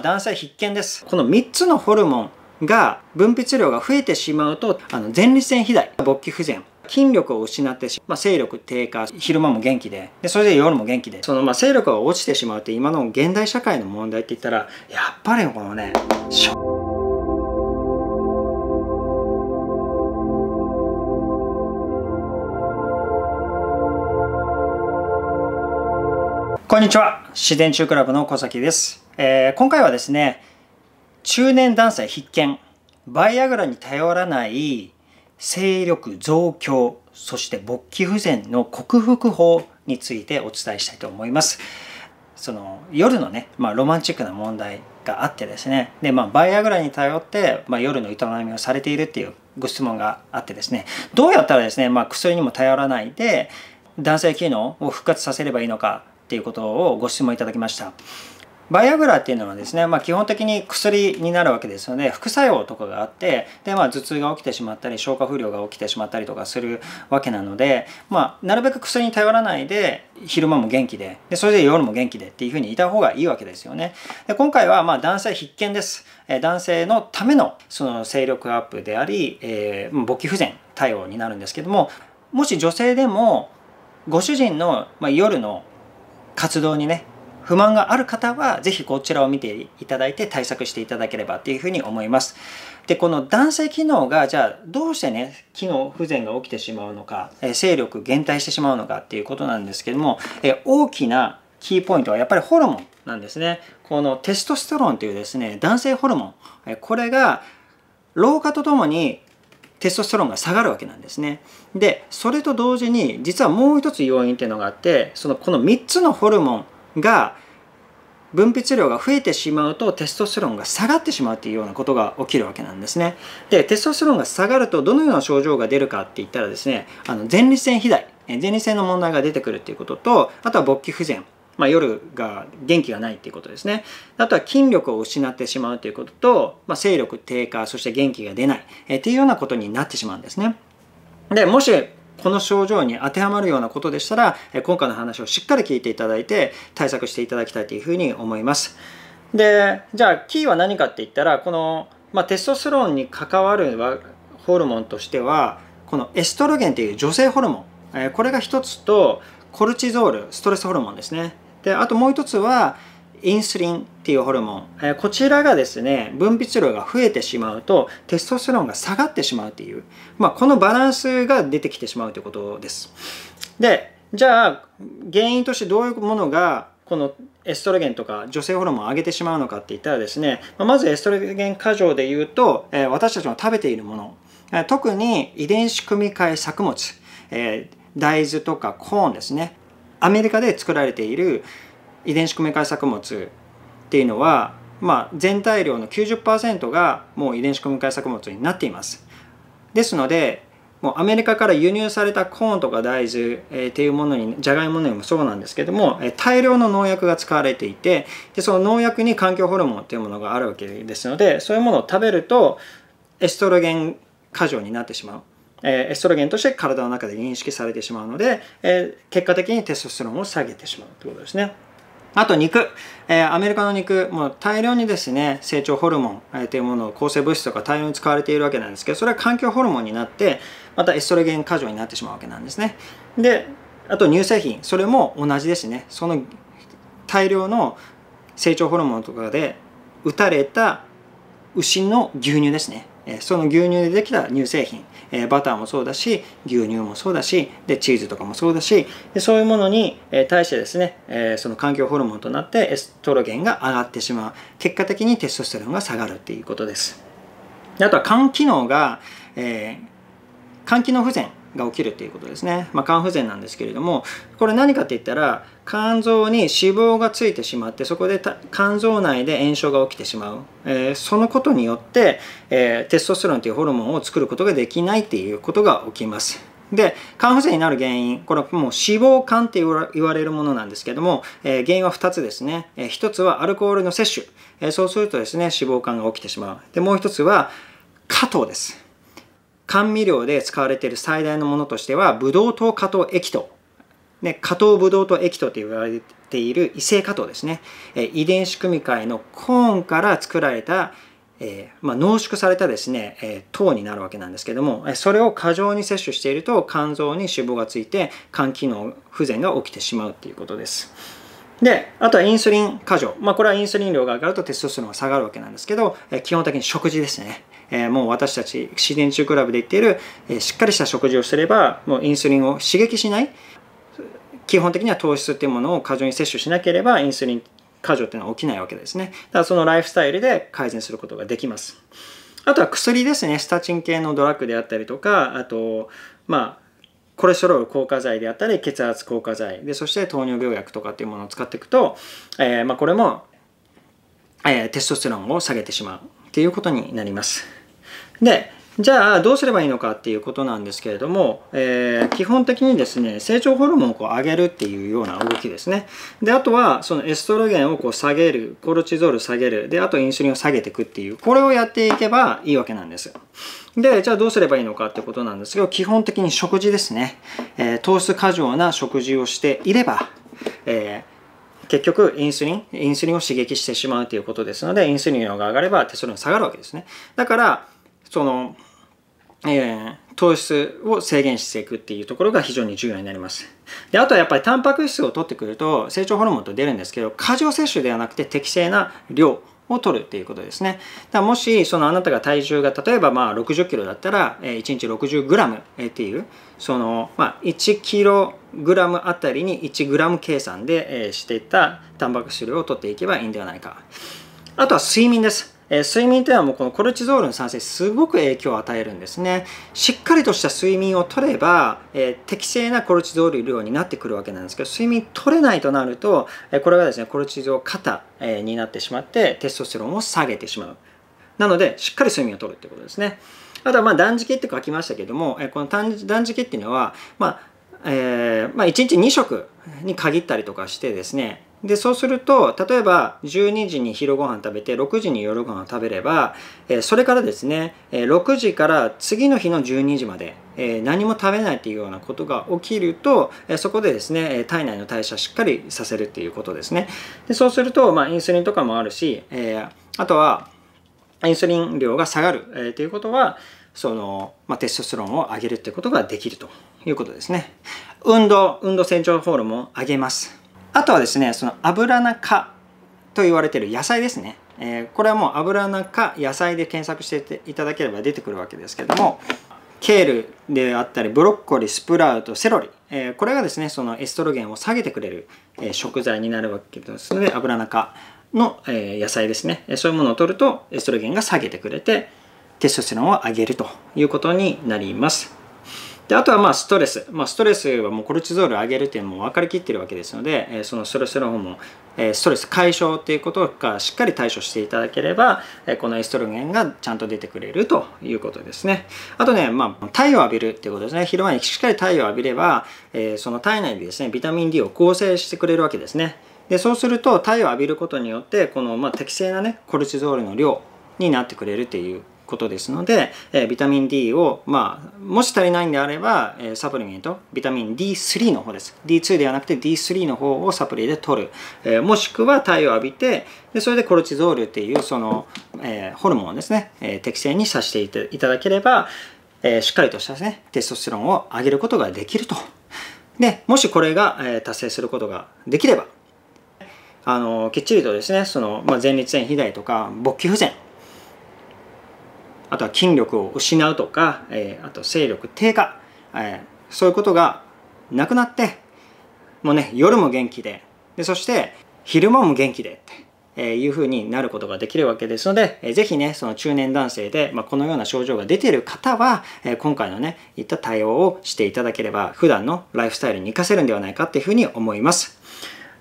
男性必見です。この3つのホルモンが分泌量が増えてしまうと、あの前立腺肥大、勃起不全、筋力を失ってしまあ、勢力低下、昼間も元気で、でそれで夜も元気で、そのまあ力が落ちてしまうって今の現代社会の問題って言ったら、やっぱりこのね、こんにちは自然中クラブの小崎ですえー、今回はですね中年男性必見バイアグラに頼らない精力増強そして勃起不全の克服法についてお伝えしたいと思いますその夜のね、まあ、ロマンチックな問題があってですねで、まあ、バイアグラに頼って、まあ、夜の営みをされているっていうご質問があってですねどうやったらですね、まあ、薬にも頼らないで男性機能を復活させればいいのかっていうことをご質問いただきましたバイアグラっていうのはですね、まあ、基本的に薬になるわけですよね副作用とかがあってで、まあ、頭痛が起きてしまったり消化不良が起きてしまったりとかするわけなので、まあ、なるべく薬に頼らないで昼間も元気ででそれで夜も元気でっていうふうにいた方がいいわけですよね。で今回はま男性必見です。男性のためのその精力アップであり、えー、勃起不全対応になるんですけどももし女性でもご主人の、ま夜の活動にね不満がある方は、ぜひこちらを見ていただいて対策していただければというふうに思います。で、この男性機能が、じゃあどうしてね、機能不全が起きてしまうのか、え勢力減退してしまうのかっていうことなんですけども、え大きなキーポイントはやっぱりホルモンなんですね。このテストステロンというですね、男性ホルモン、えこれが老化とともにテストステロンが下がるわけなんですね。でそれと同時に実はもう一つ要因っていうのがあってそのこの3つのホルモンが分泌量が増えてしまうとテストステロンが下がってしまうというようなことが起きるわけなんですね。でテストステロンが下がるとどのような症状が出るかって言ったらですねあの前立腺肥大前立腺の問題が出てくるっていうこととあとは勃起不全まあ、夜が元気がないっていうことですね。あとは筋力を失ってしまうということと、まあ、精力低下、そして元気が出ない、えっていうようなことになってしまうんですね。で、もしこの症状に当てはまるようなことでしたら、今回の話をしっかり聞いていただいて、対策していただきたいというふうに思います。で、じゃあ、キーは何かって言ったら、この、まあ、テストステロンに関わるホルモンとしては、このエストロゲンという女性ホルモン、これが一つと、コルチゾール、ストレスホルモンですね。で、あともう一つは、インスリンっていうホルモンこちらがですね分泌量が増えてしまうとテストステロンが下がってしまうっていう、まあ、このバランスが出てきてしまうということですでじゃあ原因としてどういうものがこのエストロゲンとか女性ホルモンを上げてしまうのかって言ったらですねまずエストロゲン過剰で言うと私たちの食べているもの特に遺伝子組み換え作物大豆とかコーンですねアメリカで作られている遺伝子組み換え作物っていうのは、まあ、全体量の90%がもう遺伝子組み換え作物になっています。ですのでもうアメリカから輸入されたコーンとか大豆、えっていうものにじゃがいもにもそうなんですけども、え大量の農薬が使われていてでその農薬に環境ホルモンっていうものがあるわけですのでそういうものを食べるとエストロゲン過剰になってしまう。えエストロゲンとして体の中で認識されてしまうので、え結果的にテストステロンを下げてしまうということですね。あと肉、えー、アメリカの肉も大量にですね成長ホルモン、えー、というものを抗生物質とか大量に使われているわけなんですけどそれは環境ホルモンになってまたエストロゲン過剰になってしまうわけなんですねであと乳製品それも同じですねその大量の成長ホルモンとかで打たれた牛の牛乳ですねその牛乳でできた乳製品バターもそうだし牛乳もそうだしでチーズとかもそうだしそういうものに対してですねその環境ホルモンとなってエストロゲンが上がってしまう結果的にテストステロンが下がるっていうことですあとは肝機能が、えー、肝機能不全が起きるっていうことですね、まあ、肝不全なんですけれどもこれ何かって言ったら肝臓に脂肪がついてしまってそこで肝臓内で炎症が起きてしまう、えー、そのことによって、えー、テストステロンというホルモンを作ることができないっていうことが起きますで肝不全になる原因これはもう脂肪肝って言われるものなんですけども、えー、原因は2つですね、えー、1つはアルコールの摂取、えー、そうするとですね脂肪肝が起きてしまうでもう1つは加糖です甘味料で使われている最大のものとしては、ブドウ糖加糖液糖。ね、加糖ブドウ糖液糖と言われている異性加糖ですね。え遺伝子組み換えのコーンから作られた、えー、まあ、濃縮されたですね、えー、糖になるわけなんですけども、それを過剰に摂取していると肝臓に脂肪がついて肝機能不全が起きてしまうということです。で、あとはインスリン過剰。まあ、これはインスリン量が上がるとテストステロンが下がるわけなんですけど、え基本的に食事ですね。えー、もう私たち自然中クラブで言っている、えー、しっかりした食事をすればもうインスリンを刺激しない基本的には糖質っていうものを過剰に摂取しなければインスリン過剰っていうのは起きないわけですねだからそのライフスタイルで改善することができますあとは薬ですねスタチン系のドラッグであったりとかあとまあコレステロール硬化剤であったり血圧硬化剤でそして糖尿病薬とかっていうものを使っていくと、えー、まあ、これも、えー、テストステロンを下げてしまうっていうことになります。で、じゃあどうすればいいのかっていうことなんですけれども、えー、基本的にですね成長ホルモンをこう上げるっていうような動きですねであとはそのエストロゲンをこう下げるコルチゾール下げるであとインスリンを下げていくっていうこれをやっていけばいいわけなんですでじゃあどうすればいいのかってことなんですけど基本的に食事ですね、えー、糖質過剰な食事をしていれば、えー結局インスリンインスリンを刺激してしまうということですのでインスリン量が上がればテストステロン下がるわけですねだからその、えー、糖質を制限していくっていうところが非常に重要になります。で、あとはやっぱりタンパク質を取ってくると成長ホルモンと出るんですけど、過剰摂取ではなくて適正な量を取るっていうことですね。だもし、そのあなたが体重が例えばまあ60キロだったら、1日60グラムっていう、その、まあ、1キログラムあたりに1グラム計算でしていたタンパク質量を取っていけばいいんではないか。あとは睡眠です。え睡眠というのはもうこのコルチゾールの産生すごく影響を与えるんですねしっかりとした睡眠をとれば、え適正なコルチゾール量になってくるわけなんですけど睡眠取れないとなると、えこれがですねコルチゾール肩、えになってしまってテストステロンを下げてしまうなのでしっかり睡眠をとるってことですねあとはまあ断食って書きましたけども、えこの断食っていうのは、まあえーまあ、1日2食に限ったりとかしてですねでそうすると例えば12時に昼ご飯食べて6時に夜ご飯食べれば、えそれからですね、え6時から次の日の12時まで、え何も食べないっていうようなことが起きると、えそこでですね体内の代謝しっかりさせるっていうことですねでそうすると、まあ、インスリンとかもあるし、えあとはインスリン量が下がる、えー、ということはその、まあ、テストステロンを上げるってことができるということですね運動運動成長ホールも上げますあとはですねその油中と言われている野菜ですね、えー、これはもう油中野菜で検索していただければ出てくるわけですけれどもケールであったりブロッコリースプラウトセロリ、えー、これがですねそのエストロゲンを下げてくれる、え食材になるわけですので油中の、え野菜ですねそういうものを取るとエストロゲンが下げてくれてテストステロンを上げるということになります。であとはまあストレス、まあ、ストレスはもうコルチゾール上げるっていうのも分かりきってるわけですので、えそのストレスの方も、えストレス解消っていうことがしっかり対処していただければ、えこのエストロゲンがちゃんと出てくれるということですねあとね、まあ、太陽を浴びるっていうことですね昼間にしっかり太陽を浴びれば、えその体内でですねビタミン D を合成してくれるわけですねでそうすると太陽を浴びることによってこの、まあ、適正なねコルチゾールの量になってくれるっていうことですので、えビタミン D を、まあ、もし足りないんであれば、えサプリメント、ビタミン D3 の方です。D2 ではなくて D3 の方をサプリで取る。えもしくは体を浴びて、でそれでコルチゾールっていうその、えホルモンをですね、え適正にさせていただければ、えしっかりとしたですね、テストステロンを上げることができると。で、もしこれが、え達成することができれば、あのきっちりとですねその、まあ、前立腺肥大とか勃起不全あとは筋力を失うとか、えー、あと勢力低下、えー、そういうことがなくなってもうね夜も元気ででそして昼間も元気でってえいうふうになることができるわけですので、えー、ぜひね、その中年男性で、まあ、このような症状が出ている方は、えー、今回のね、いった対応をしていただければ、普段のライフスタイルに活かせるんではないかっていうふうに思います。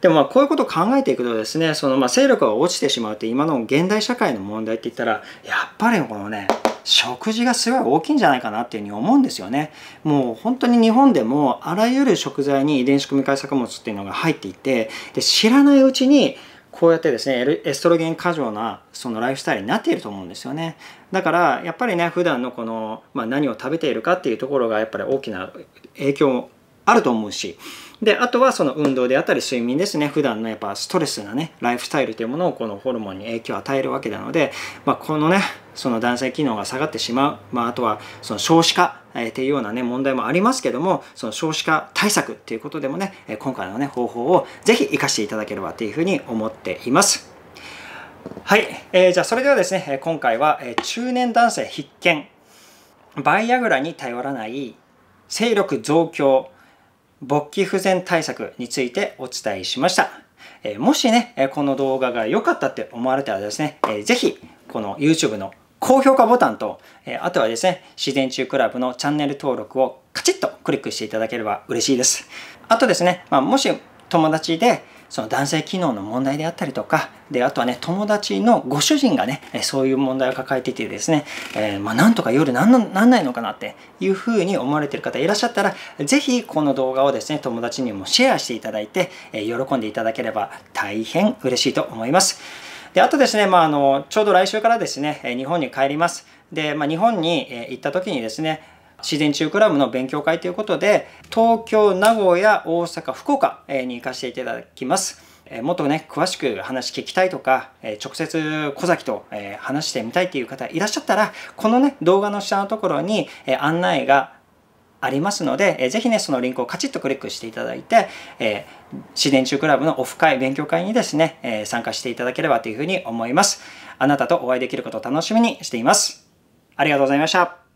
でもまあこういうことを考えていくとですね、そのまあ勢力が落ちてしまうって今の現代社会の問題って言ったら、やっぱりこのね、食事がすごい大きいんじゃないかなっていうふうに思うんですよね。もう本当に日本でもあらゆる食材に遺伝子組み換え作物っていうのが入っていて、で知らないうちにこうやってですねエストロゲン過剰なそのライフスタイルになっていると思うんですよねだからやっぱりね普段のこの、まあ、何を食べているかっていうところがやっぱり大きな影響あると思うし、で、あとはその運動であったり睡眠ですね。普段のやっぱストレスなね、ライフスタイルというものをこのホルモンに影響を与えるわけなので、まあ、このね、その男性機能が下がってしまう。まあ、あとはその少子化えっていうようなね、問題もありますけども、その少子化対策っていうことでもね、え今回のね、方法をぜひ活かしていただければというふうに思っています。はい、えー、じゃあそれではですね、今回は、え中年男性必見、バイアグラに頼らない、勢力増強、勃起不全対策についてお伝えしました。えもしね、この動画が良かったって思われたらですね、えー、ぜひこの YouTube の高評価ボタンと、えあとはですね、自然中クラブのチャンネル登録をカチッとクリックしていただければ嬉しいです。あとですね、まあ、もし友達でその男性機能の問題であったりとか、であとはね友達のご主人がねそういう問題を抱えていてですね、えー、まあ、なんとか夜なんなんないのかなっていうふうに思われてる方いらっしゃったら是非この動画をですね友達にもシェアしていただいて、え喜んでいただければ大変嬉しいと思います。であとですね、まあ、あのちょうど来週からですね日本に帰ります。で、まあ、日本に行った時にですね自然中クラブの勉強会ということで東京名古屋大阪福岡に行かせていただきます。えもっとね、詳しく話聞きたいとか、え直接小崎と、え話してみたいっていう方いらっしゃったら、このね、動画の下のところに、え案内がありますので、えぜひね、そのリンクをカチッとクリックしていただいて、え自然中クラブのオフ会、勉強会にですね、え参加していただければというふうに思います。あなたとお会いできることを楽しみにしています。ありがとうございました。